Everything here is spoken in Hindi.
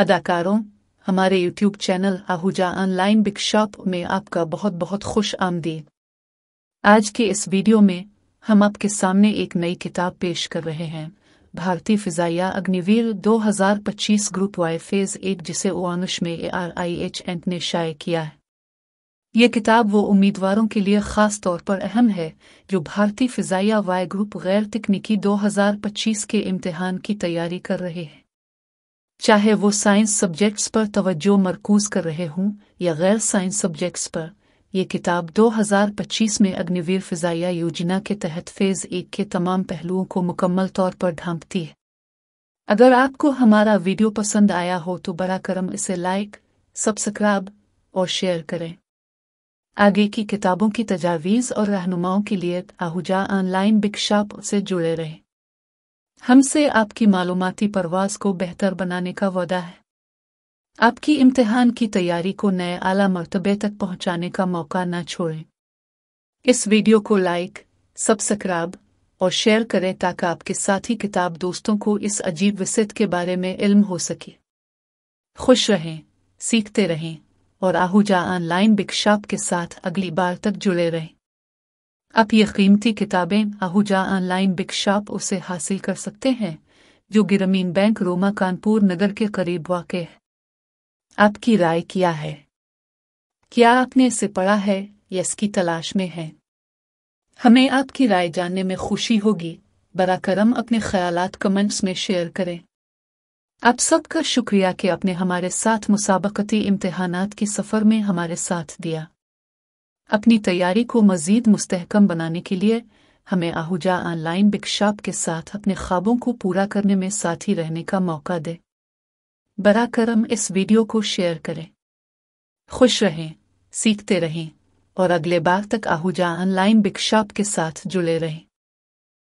अदाकारों हमारे YouTube channel Ahuja online big shop में आपका बहुत बहुत खुश आमदी आज के इस वीडियो में हम आपके सामने एक नई किताब पेश कर रहे हैं भारतीय फिजाइया अग्निवीर 2025 ग्रुप वाई फेज एक जिसे ओआनुष में ए आर आई एच एंट ने शाये किया है ये किताब वो उम्मीदवारों के लिए खास तौर पर अहम है जो भारतीय फिजाइया वाई ग्रुप गैर तकनीकी 2025 के इम्तिहान की तैयारी कर रहे हैं चाहे वो साइंस सब्जेक्ट्स पर तवज्जो मरकूज कर रहे हों या गैर साइंस सब्जेक्ट्स पर ये किताब 2025 में अग्निवीर फिजाइया योजना के तहत फेज़ एक के तमाम पहलुओं को मुकम्मल तौर पर ढांपती है अगर आपको हमारा वीडियो पसंद आया हो तो बड़ा करम इसे लाइक सब्सक्राइब और शेयर करें आगे की किताबों की तजावीज़ और रहनुमाओं के लिए आहुजा ऑनलाइन बिक शॉप से जुड़े रहें हमसे आपकी मालूमती परवास को बेहतर बनाने का वादा है आपकी इम्तिहान की तैयारी को नए आला मरतबे तक पहुंचाने का मौका न छोड़ें इस वीडियो को लाइक सब्सक्राइब और शेयर करें ताकि आपके साथी किताब दोस्तों को इस अजीब विसित के बारे में इल्म हो सके खुश रहें सीखते रहें और आहूजा ऑनलाइन बिकशॉप के साथ अगली बार तक जुड़े रहें आप ये कीमती किताबें आहूजा ऑनलाइन बिक शॉप उसे हासिल कर सकते हैं जो गिरमीन बैंक रोमा कानपुर नगर के करीब वाक़ है आपकी राय क्या है क्या आपने इसे पढ़ा है या इसकी तलाश में है हमें आपकी राय जानने में खुशी होगी बरा करम अपने ख्याल कमेंट्स में शेयर करें आप सबका शुक्रिया कि आपने हमारे साथ मुसाबकती इम्तहान के सफ़र में हमारे साथ दिया अपनी तैयारी को मजीद मुस्तहकम बनाने के लिए हमें आहूजा ऑनलाइन बिकशाप के साथ अपने ख्वाबों को पूरा करने में साथी रहने का मौका दे बरा करम इस वीडियो को शेयर करें खुश रहें सीखते रहें और अगले बार तक आहूजा ऑनलाइन बिकशाप के साथ जुड़े रहें